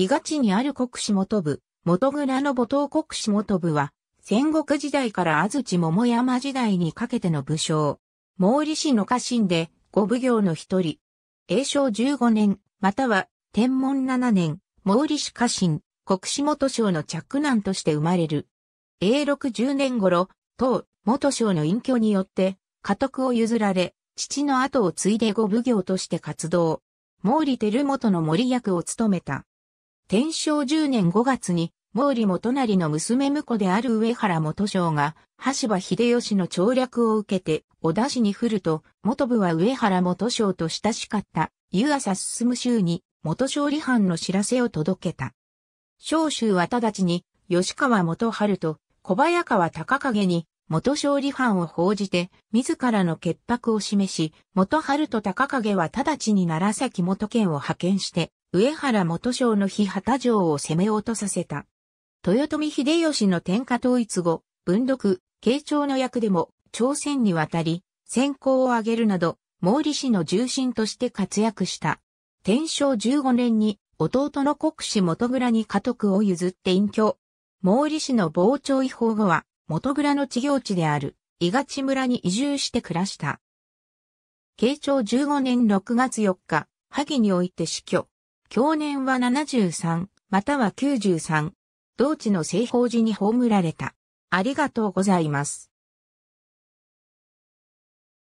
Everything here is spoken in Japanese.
伊賀地にある国志元部、元倉の母島国志元部は、戦国時代から安土桃山時代にかけての武将。毛利氏の家臣で、五奉行の一人。永正15年、または、天文7年、毛利氏家臣、国志元将の嫡男として生まれる。永禄十年頃、当元将の隠居によって、家督を譲られ、父の後を継いで五奉行として活動。毛利輝元の森役を務めた。天正10年5月に、毛利元成の娘婿である上原元将が、橋場秀吉の調略を受けて、小田市に降ると、元部は上原元将と親しかった、湯浅進州に、元将利藩の知らせを届けた。長州は直ちに、吉川元春と、小早川高影に、元将利藩を報じて、自らの潔白を示し、元春と高影は直ちに奈良崎元県を派遣して、上原元将の日旗城を攻め落とさせた。豊臣秀吉の天下統一後、文禄、慶長の役でも朝鮮に渡り、先行を挙げるなど、毛利氏の重臣として活躍した。天正15年に弟の国士元倉に家督を譲って隠居。毛利氏の傍聴違法後は、元倉の地業地である、伊賀地村に移住して暮らした。慶長15年6月4日、萩において死去。去年は73、または93、同地の西方寺に葬られた。ありがとうございます。